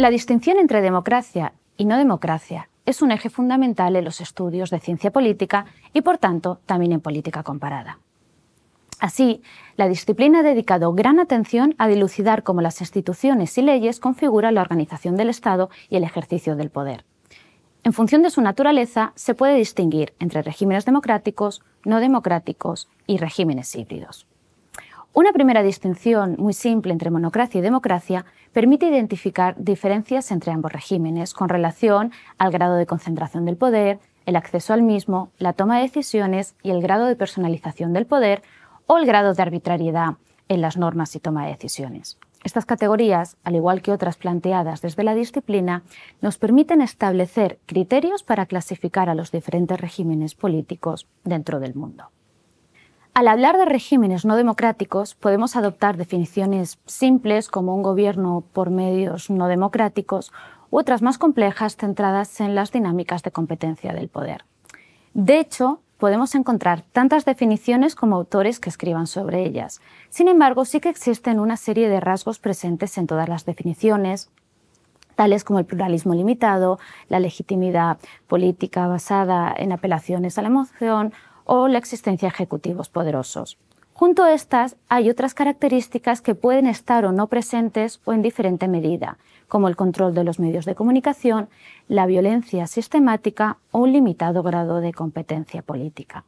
La distinción entre democracia y no democracia es un eje fundamental en los estudios de ciencia política y, por tanto, también en política comparada. Así, la disciplina ha dedicado gran atención a dilucidar cómo las instituciones y leyes configuran la organización del Estado y el ejercicio del poder. En función de su naturaleza, se puede distinguir entre regímenes democráticos, no democráticos y regímenes híbridos. Una primera distinción muy simple entre monocracia y democracia permite identificar diferencias entre ambos regímenes con relación al grado de concentración del poder, el acceso al mismo, la toma de decisiones y el grado de personalización del poder o el grado de arbitrariedad en las normas y toma de decisiones. Estas categorías, al igual que otras planteadas desde la disciplina, nos permiten establecer criterios para clasificar a los diferentes regímenes políticos dentro del mundo. Al hablar de regímenes no democráticos, podemos adoptar definiciones simples como un gobierno por medios no democráticos u otras más complejas centradas en las dinámicas de competencia del poder. De hecho, podemos encontrar tantas definiciones como autores que escriban sobre ellas. Sin embargo, sí que existen una serie de rasgos presentes en todas las definiciones, tales como el pluralismo limitado, la legitimidad política basada en apelaciones a la emoción, o la existencia de ejecutivos poderosos. Junto a estas hay otras características que pueden estar o no presentes o en diferente medida, como el control de los medios de comunicación, la violencia sistemática o un limitado grado de competencia política.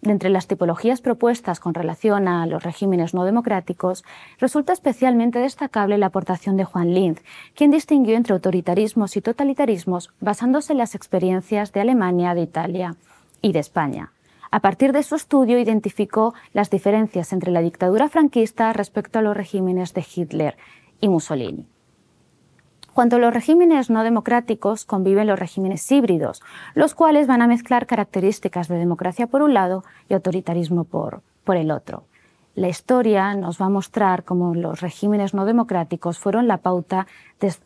De entre las tipologías propuestas con relación a los regímenes no democráticos, resulta especialmente destacable la aportación de Juan Linz, quien distinguió entre autoritarismos y totalitarismos basándose en las experiencias de Alemania, de Italia y de España. A partir de su estudio identificó las diferencias entre la dictadura franquista respecto a los regímenes de Hitler y Mussolini. Cuando los regímenes no democráticos, conviven los regímenes híbridos, los cuales van a mezclar características de democracia por un lado y autoritarismo por, por el otro. La historia nos va a mostrar cómo los regímenes no democráticos fueron la pauta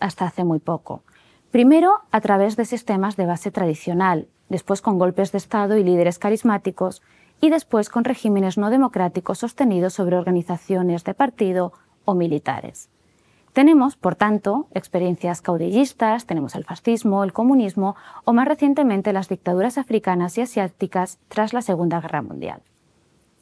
hasta hace muy poco. Primero a través de sistemas de base tradicional, después con golpes de Estado y líderes carismáticos, y después con regímenes no democráticos sostenidos sobre organizaciones de partido o militares. Tenemos, por tanto, experiencias caudillistas, tenemos el fascismo, el comunismo o más recientemente las dictaduras africanas y asiáticas tras la Segunda Guerra Mundial.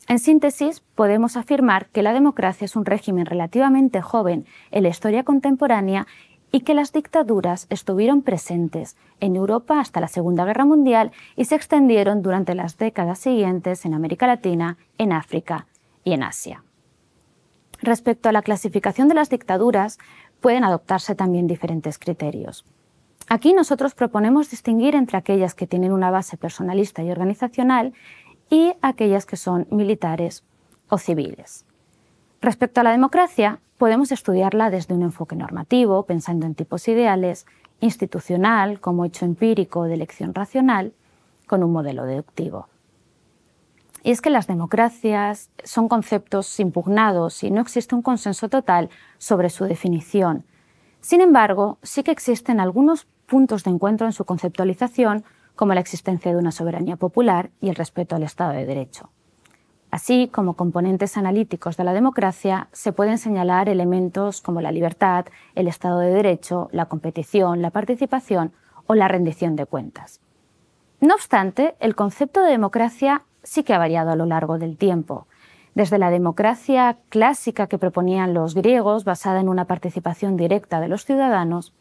En síntesis, podemos afirmar que la democracia es un régimen relativamente joven en la historia contemporánea y que las dictaduras estuvieron presentes en Europa hasta la Segunda Guerra Mundial y se extendieron durante las décadas siguientes en América Latina, en África y en Asia. Respecto a la clasificación de las dictaduras, pueden adoptarse también diferentes criterios. Aquí nosotros proponemos distinguir entre aquellas que tienen una base personalista y organizacional y aquellas que son militares o civiles. Respecto a la democracia, podemos estudiarla desde un enfoque normativo, pensando en tipos ideales, institucional, como hecho empírico de elección racional, con un modelo deductivo. Y es que las democracias son conceptos impugnados y no existe un consenso total sobre su definición. Sin embargo, sí que existen algunos puntos de encuentro en su conceptualización, como la existencia de una soberanía popular y el respeto al Estado de Derecho. Así como componentes analíticos de la democracia, se pueden señalar elementos como la libertad, el Estado de Derecho, la competición, la participación o la rendición de cuentas. No obstante, el concepto de democracia sí que ha variado a lo largo del tiempo. Desde la democracia clásica que proponían los griegos, basada en una participación directa de los ciudadanos,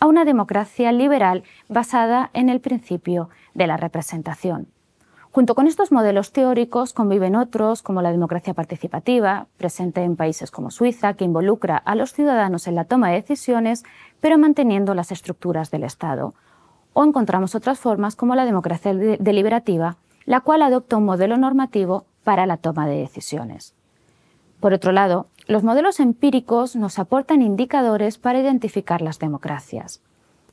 a una democracia liberal basada en el principio de la representación. Junto con estos modelos teóricos conviven otros, como la democracia participativa, presente en países como Suiza, que involucra a los ciudadanos en la toma de decisiones, pero manteniendo las estructuras del Estado. O encontramos otras formas como la democracia deliberativa, la cual adopta un modelo normativo para la toma de decisiones. Por otro lado, los modelos empíricos nos aportan indicadores para identificar las democracias.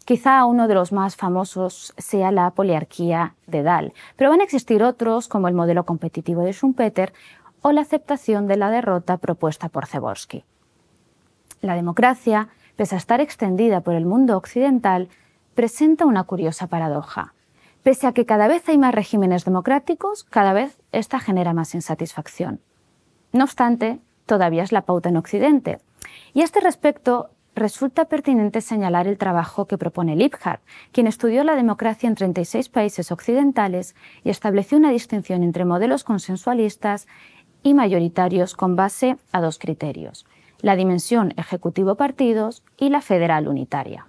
Quizá uno de los más famosos sea la poliarquía de Dahl, pero van a existir otros como el modelo competitivo de Schumpeter o la aceptación de la derrota propuesta por Zeborsky. La democracia, pese a estar extendida por el mundo occidental, presenta una curiosa paradoja. Pese a que cada vez hay más regímenes democráticos, cada vez esta genera más insatisfacción. No obstante, todavía es la pauta en Occidente. Y a este respecto, resulta pertinente señalar el trabajo que propone Liebhardt, quien estudió la democracia en 36 países occidentales y estableció una distinción entre modelos consensualistas y mayoritarios con base a dos criterios, la dimensión ejecutivo-partidos y la federal unitaria.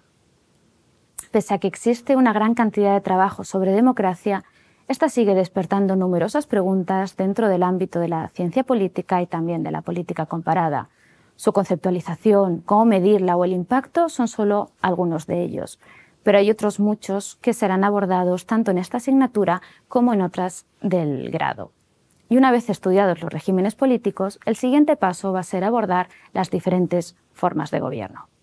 Pese a que existe una gran cantidad de trabajo sobre democracia, esta sigue despertando numerosas preguntas dentro del ámbito de la ciencia política y también de la política comparada, su conceptualización, cómo medirla o el impacto son solo algunos de ellos, pero hay otros muchos que serán abordados tanto en esta asignatura como en otras del grado. Y una vez estudiados los regímenes políticos, el siguiente paso va a ser abordar las diferentes formas de gobierno.